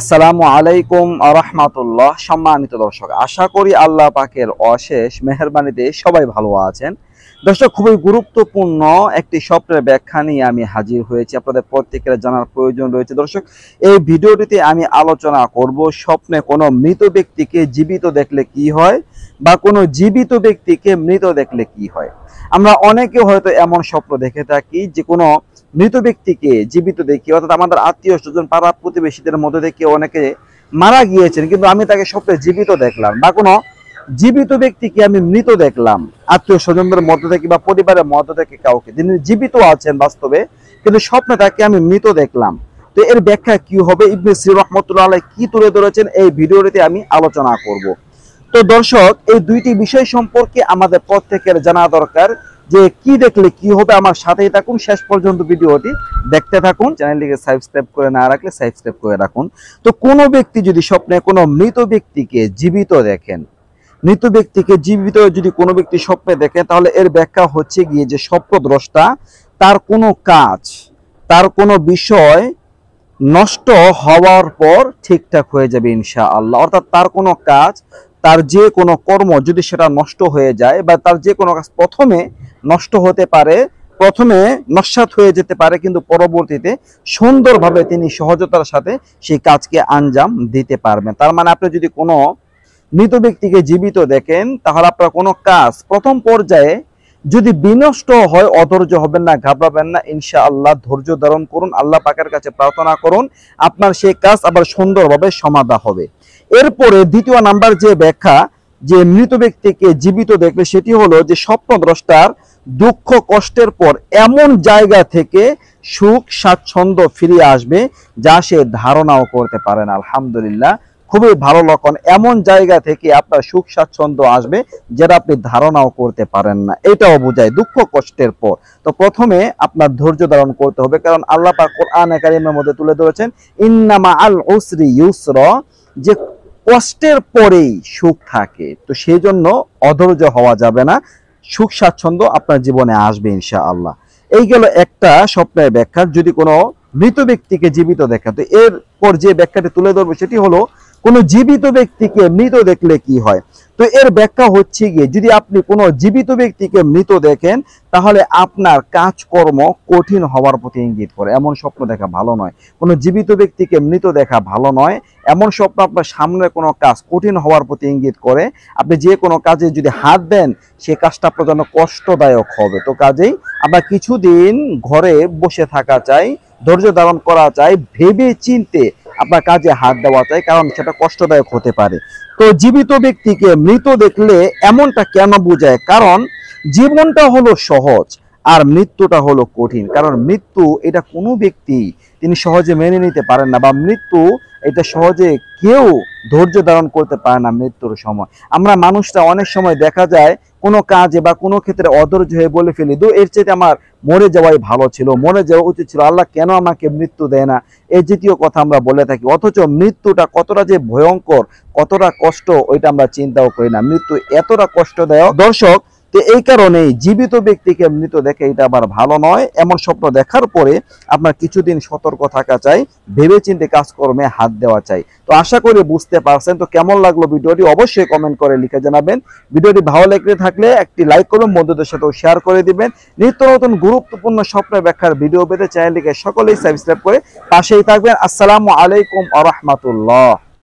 আসসালামু আলাইকুম আরহামাতুল্লাহ সম্মানিত দর্শক আশা করি আল্লাহ পাকের অশেষ মেহরবানিতে সবাই ভালো আছেন দর্শক খুবই গুরুত্বপূর্ণ একটি স্বপ্নের ব্যাখ্যা নিয়ে আমি হাজির হয়েছি আপনাদের প্রত্যেকের জানার প্রয়োজন রয়েছে দর্শক এই ভিডিওটিতে আমি আলোচনা করব স্বপ্নে কোনো মৃত ব্যক্তিকে জীবিত দেখলে কি হয় বা কোনো জীবিত ব্যক্তিকে মৃত দেখলে কি হয় আমরা অনেকে হয়তো এমন স্বপ্ন দেখে থাকি যে কোনো মৃত ব্যক্তিকে জীবিত দেখি অর্থাৎ আমাদের আত্মীয় স্বজন পাড়া প্রতিবেশীদের মধ্যে থেকে অনেকে মারা গিয়েছেন কিন্তু আমি তাকে সবচেয়ে জীবিত দেখলাম বা কোনো জীবিত ব্যক্তিকে আমি মৃত দেখলাম আত্মীয় স্বজনদের মধ্যে থেকে বা পরিবারের মধ্যে থেকে কাউকে যিনি জীবিত আছেন বাস্তবে কিন্তু স্বপ্নে তাকে আমি মৃত দেখলাম তো এর ব্যাখ্যা কি হবে ইবনে শ্রী রহমতুল্লাহ আলাই কি তুলে ধরেছেন এই ভিডিওটিতে আমি আলোচনা করব তো দর্শক এই দুইটি বিষয় সম্পর্কে আমাদের প্রত্যেকের জানা দরকার যে কি দেখলে কি হবে আমার সাথেই থাকুন শেষ পর্যন্ত ভিডিওটি দেখতে থাকুন চ্যানেলটিকে সাবস্ক্রাইব করে না রাখলে সাবস্ক্রাইব করে রাখুন তো কোনো ব্যক্তি যদি স্বপ্নে কোনো মৃত ব্যক্তিকে জীবিত দেখেন মৃত ব্যক্তিকে জীবিত যদি কোনো ব্যক্তি স্বপ্নে দেখে তাহলে এর ব্যাখ্যা হচ্ছে গিয়ে যে স্বপ্নদ্রষ্টা তার কোনো কাজ তার কোনো বিষয় নষ্ট হওয়ার পর ঠিকঠাক হয়ে যাবে ইনশা আল্লাহ অর্থাৎ তার কোনো কাজ তার যে কোনো কর্ম যদি সেটা নষ্ট হয়ে যায় বা তার যে কোনো কাজ প্রথমে নষ্ট হতে পারে প্রথমে নস্বাত হয়ে যেতে পারে কিন্তু পরবর্তীতে সুন্দরভাবে তিনি সহজতার সাথে সেই কাজকে আঞ্জাম দিতে পারবেন তার মানে আপনি যদি কোনো মৃত ব্যক্তিকে জীবিত দেখেন তাহলে আপনার কোনো কাজ প্রথম পর্যায়ে যদি বিনষ্ট হয় অধৈর্য হবেন না ঘাবড়াবেন না ইনশা আল্লাহ ধৈর্য ধারণ করুন আল্লাহ পাকের কাছে প্রার্থনা করুন আপনার সেই কাজ আবার সুন্দরভাবে সমাধা হবে এরপরে দ্বিতীয় নাম্বার যে ব্যাখ্যা যে মৃত ব্যক্তিকে জীবিত দেখবে সেটি হলো যে স্বপ্ন দ্রষ্টার দুঃখ কষ্টের পর এমন জায়গা থেকে সুখ স্বাচ্ছন্দ্য ফিরে আসবে যা সে ধারণাও করতে পারে না আলহামদুলিল্লাহ খুবই ভালো লক্ষণ এমন জায়গা থেকে আপনার সুখ স্বাচ্ছন্দ্য আসবে যেটা আপনি ধারণাও করতে পারেন না এটাও বোঝায় দুঃখ কষ্টের পর তো প্রথমে আপনার ধৈর্য ধারণ করতে হবে কারণ আল্লাহ পাক কোরআন একাডেমির মধ্যে তুলে ধরেছেন ইন্নামা আল ওসরি ইউসর যে কষ্টের পরেই সুখ থাকে তো সেই জন্য অধৈর্য হওয়া যাবে না সুখ স্বাচ্ছন্দ্য আপনার জীবনে আসবে ইনশা আল্লাহ এই গেল একটা স্বপ্নের ব্যাখ্যা যদি কোনো মৃত ব্যক্তিকে জীবিত দেখা তো এরপর যে ব্যাখ্যাটি তুলে ধরবে সেটি হলো কোনো জীবিত ব্যক্তিকে মৃত দেখলে কি হয় তো এর ব্যাখ্যা হচ্ছে গিয়ে যদি আপনি কোনো জীবিত ব্যক্তিকে মৃত দেখেন তাহলে আপনার কাজকর্ম কঠিন হওয়ার প্রতি ইঙ্গিত করে এমন স্বপ্ন দেখা ভালো নয় কোনো জীবিত ব্যক্তিকে মৃত দেখা ভালো নয় এমন স্বপ্ন আপনার সামনে কোনো কাজ কঠিন হওয়ার প্রতি ইঙ্গিত করে আপনি যে কোনো কাজে যদি হাত দেন সে কাজটা আপনার জন্য কষ্টদায়ক হবে তো কাজেই আমরা কিছুদিন ঘরে বসে থাকা চাই ধৈর্য ধারণ করা চাই ভেবে চিনতে আপনার কাজে হাত দেওয়া চাই কারণ সেটা কষ্টদায়ক হতে পারে তো জীবিত ব্যক্তিকে মৃত দেখলে এমনটা কেন বোঝায় কারণ জীবনটা হলো সহজ আর মৃত্যুটা হলো কঠিন কারণ মৃত্যু এটা কোনো ব্যক্তি তিনি সহজে মেনে নিতে পারেন না বা মৃত্যু এটা সহজে কেউ ধৈর্য ধারণ করতে পারে না মৃত্যুর সময় আমরা মানুষটা অনেক সময় দেখা যায় কোনো কাজে বা কোনো ক্ষেত্রে অধৈর্য হয়ে বলে ফেলি দু এর চাইতে আমার মরে যাওয়াই ভালো ছিল মরে যাওয়া উচিত ছিল আল্লাহ কেন আমাকে মৃত্যু দেয় না এই জাতীয় কথা আমরা বলে থাকি অথচ মৃত্যুটা কতটা যে ভয়ঙ্কর কতটা কষ্ট ওইটা আমরা চিন্তাও করি না মৃত্যু এতটা কষ্ট দেয় দর্শক তো এই কারণেই জীবিত ব্যক্তিকে মৃত দেখে এটা আবার ভালো নয় এমন স্বপ্ন দেখার পরে আপনার কিছুদিন সতর্ক থাকা চাই ভেবে চিন্তে কাজকর্মে হাত দেওয়া চাই তো আশা করি বুঝতে পারছেন তো কেমন লাগলো ভিডিওটি অবশ্যই কমেন্ট করে লিখে জানাবেন ভিডিওটি ভালো লেগে থাকলে একটি লাইক করুন বন্ধুদের সাথেও শেয়ার করে দিবেন নিত্য নতুন গুরুত্বপূর্ণ স্বপ্ন ব্যাখ্যার ভিডিও পেতে চ্যানেলটিকে সকলেই সাবস্ক্রাইব করে পাশেই থাকবেন আসসালামু আলাইকুম আ রহমতুল্লাহ